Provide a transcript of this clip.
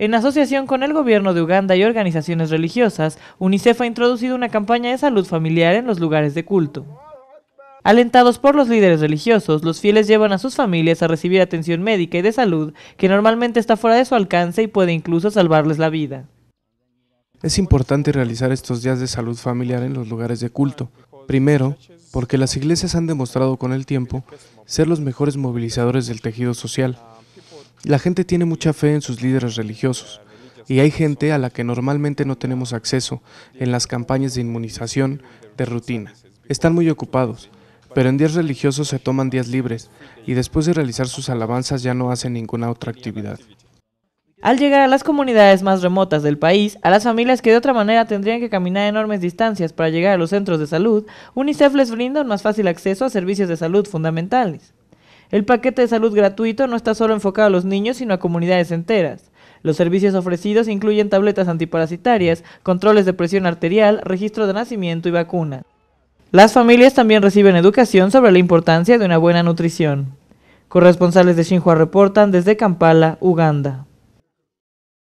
En asociación con el gobierno de Uganda y organizaciones religiosas, UNICEF ha introducido una campaña de salud familiar en los lugares de culto. Alentados por los líderes religiosos, los fieles llevan a sus familias a recibir atención médica y de salud que normalmente está fuera de su alcance y puede incluso salvarles la vida. Es importante realizar estos días de salud familiar en los lugares de culto. Primero, porque las iglesias han demostrado con el tiempo ser los mejores movilizadores del tejido social. La gente tiene mucha fe en sus líderes religiosos y hay gente a la que normalmente no tenemos acceso en las campañas de inmunización de rutina. Están muy ocupados, pero en días religiosos se toman días libres y después de realizar sus alabanzas ya no hacen ninguna otra actividad. Al llegar a las comunidades más remotas del país, a las familias que de otra manera tendrían que caminar enormes distancias para llegar a los centros de salud, UNICEF les brinda un más fácil acceso a servicios de salud fundamentales. El paquete de salud gratuito no está solo enfocado a los niños, sino a comunidades enteras. Los servicios ofrecidos incluyen tabletas antiparasitarias, controles de presión arterial, registro de nacimiento y vacunas. Las familias también reciben educación sobre la importancia de una buena nutrición. Corresponsales de Xinhua reportan desde Kampala, Uganda.